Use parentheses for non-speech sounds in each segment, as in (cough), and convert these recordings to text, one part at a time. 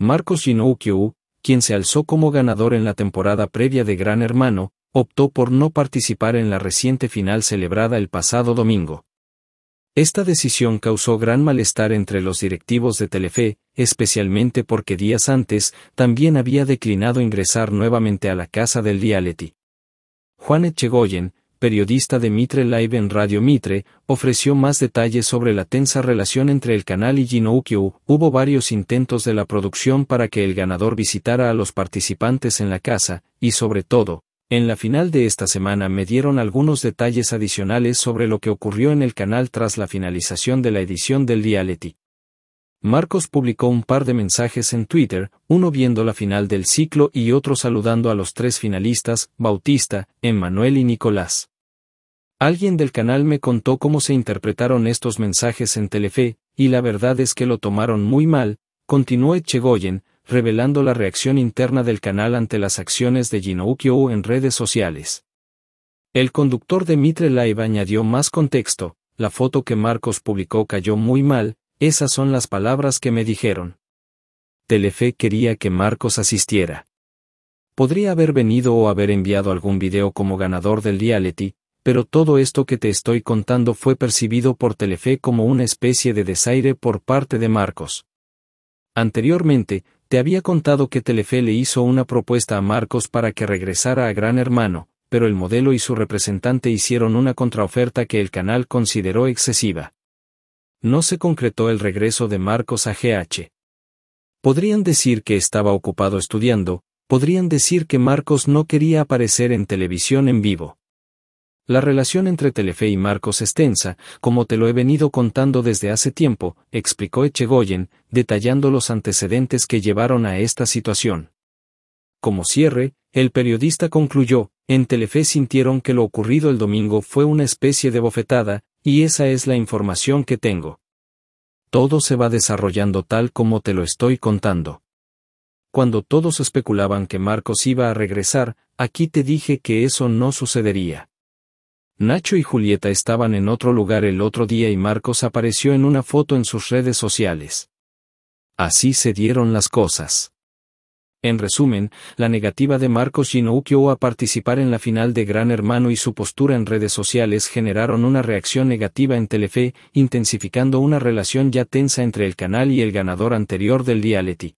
Marcos Inoukyu, quien se alzó como ganador en la temporada previa de Gran Hermano, optó por no participar en la reciente final celebrada el pasado domingo. Esta decisión causó gran malestar entre los directivos de Telefe, especialmente porque días antes también había declinado ingresar nuevamente a la casa del dialeti. Juan Echegoyen, periodista de Mitre Live en Radio Mitre, ofreció más detalles sobre la tensa relación entre el canal y Ginoukyou. Hubo varios intentos de la producción para que el ganador visitara a los participantes en la casa, y sobre todo, en la final de esta semana me dieron algunos detalles adicionales sobre lo que ocurrió en el canal tras la finalización de la edición del reality. Marcos publicó un par de mensajes en Twitter, uno viendo la final del ciclo y otro saludando a los tres finalistas, Bautista, Emmanuel y Nicolás. Alguien del canal me contó cómo se interpretaron estos mensajes en Telefe, y la verdad es que lo tomaron muy mal, continuó Echegoyen, revelando la reacción interna del canal ante las acciones de Ginoukyo en redes sociales. El conductor de Mitre Live añadió más contexto, la foto que Marcos publicó cayó muy mal, esas son las palabras que me dijeron. Telefe quería que Marcos asistiera. Podría haber venido o haber enviado algún video como ganador del reality, pero todo esto que te estoy contando fue percibido por Telefe como una especie de desaire por parte de Marcos. Anteriormente, te había contado que Telefe le hizo una propuesta a Marcos para que regresara a Gran Hermano, pero el modelo y su representante hicieron una contraoferta que el canal consideró excesiva. No se concretó el regreso de Marcos a GH. Podrían decir que estaba ocupado estudiando, podrían decir que Marcos no quería aparecer en televisión en vivo. La relación entre Telefe y Marcos es tensa, como te lo he venido contando desde hace tiempo, explicó Echegoyen, detallando los antecedentes que llevaron a esta situación. Como cierre, el periodista concluyó, en Telefe sintieron que lo ocurrido el domingo fue una especie de bofetada, y esa es la información que tengo. Todo se va desarrollando tal como te lo estoy contando. Cuando todos especulaban que Marcos iba a regresar, aquí te dije que eso no sucedería. Nacho y Julieta estaban en otro lugar el otro día y Marcos apareció en una foto en sus redes sociales. Así se dieron las cosas. En resumen, la negativa de Marcos Ginouchio a participar en la final de Gran Hermano y su postura en redes sociales generaron una reacción negativa en Telefe, intensificando una relación ya tensa entre el canal y el ganador anterior del dialeti.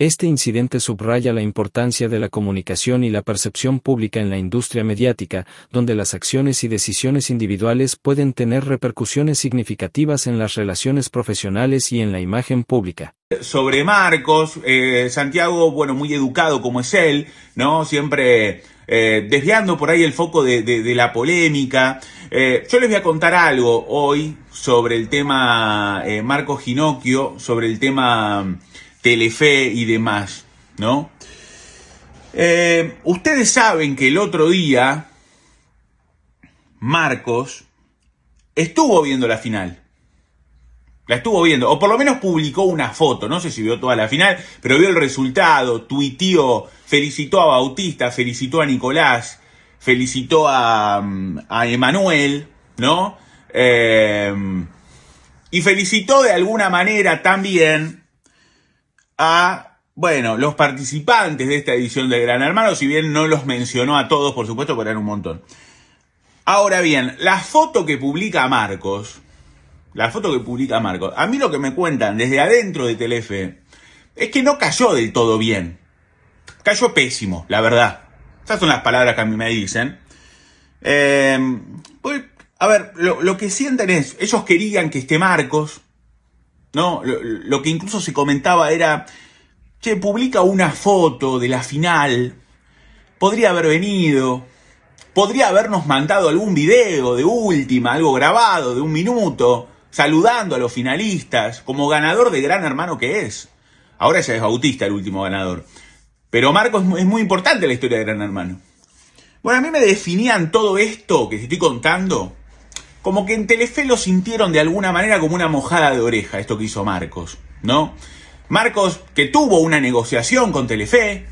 Este incidente subraya la importancia de la comunicación y la percepción pública en la industria mediática, donde las acciones y decisiones individuales pueden tener repercusiones significativas en las relaciones profesionales y en la imagen pública. Sobre Marcos, eh, Santiago, bueno, muy educado como es él, ¿no? Siempre eh, desviando por ahí el foco de, la polémica. Eh, yo les voy a contar algo hoy sobre el tema Marcos Ginocchio, sobre el tema... Telefe y demás, ¿no? Eh, ustedes saben que el otro día Marcos estuvo viendo la final. La estuvo viendo, o por lo menos publicó una foto, no sé si vio toda la final, pero vio el resultado, tuiteó, felicitó a Bautista, felicitó a Nicolás, felicitó a, a Emanuel, ¿no? Eh, y felicitó de alguna manera también a, bueno, los participantes de esta edición de Gran Hermano, si bien no los mencionó a todos, por supuesto, pero eran un montón. Ahora bien, la foto que publica Marcos, la foto que publica Marcos, a mí lo que me cuentan desde adentro de Telefe es que no cayó del todo bien. Cayó pésimo, la verdad. Esas son las palabras que a mí me dicen. Eh, pues, a ver, lo, lo, que sienten es, ellos querían que esté Marcos ¿no? Lo, que incluso se comentaba era, che, publica una foto de la final, podría haber venido, podría habernos mandado algún video de última, algo grabado de un minuto, saludando a los finalistas, como ganador de Gran Hermano que es. Ahora ya es Bautista el último ganador. Pero Marcos es muy importante la historia de Gran Hermano. Bueno, a mí me definían todo esto que te estoy contando como que en Telefe lo sintieron de alguna manera como una mojada de oreja, esto que hizo Marcos, ¿no? Marcos, que tuvo una negociación con Telefe,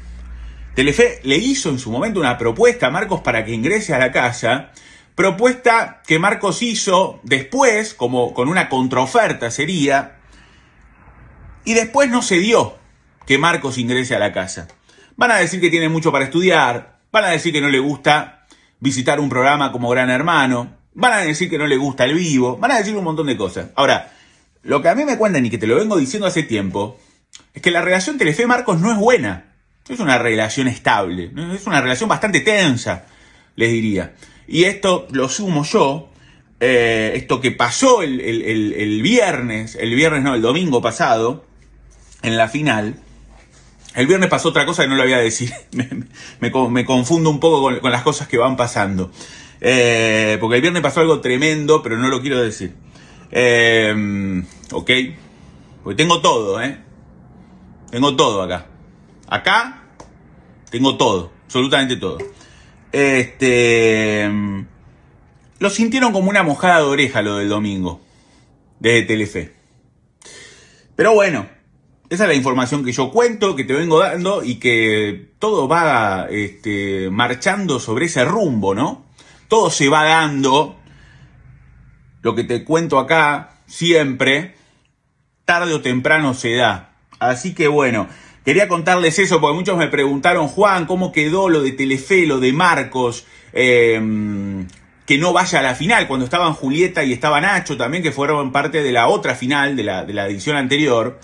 Telefe le hizo en su momento una propuesta a Marcos para que ingrese a la casa, propuesta que Marcos hizo después, como con una contraoferta sería, y después no se dio que Marcos ingrese a la casa. Van a decir que tiene mucho para estudiar, van a decir que no le gusta visitar un programa como Gran Hermano, van a decir que no le gusta el vivo, van a decir un montón de cosas. Ahora, lo que a mí me cuentan y que te lo vengo diciendo hace tiempo, es que la relación Telefe Marcos no es buena. Es una relación estable, es una relación bastante tensa, les diría. Y esto lo sumo yo, eh, esto que pasó el, viernes, el viernes no, el domingo pasado, en la final. El viernes pasó otra cosa que no lo voy a decir. (laughs) Me, confundo un poco con las cosas que van pasando. Eh, porque el viernes pasó algo tremendo, pero no lo quiero decir. Eh, ok. Porque tengo todo, ¿eh? Tengo todo acá. Acá tengo todo, absolutamente todo. Este. Lo sintieron como una mojada de oreja lo del domingo. desde Telefe. Pero bueno, esa es la información que yo cuento, que te vengo dando y que todo va este, marchando sobre ese rumbo, ¿no? todo se va dando, lo que te cuento acá siempre, tarde o temprano se da. Así que bueno, quería contarles eso porque muchos me preguntaron, Juan, ¿cómo quedó lo de Telefe, lo de Marcos? Em, que no vaya a la final, cuando estaban Julieta y estaba Nacho también, que fueron parte de la otra final, de la, de la edición anterior.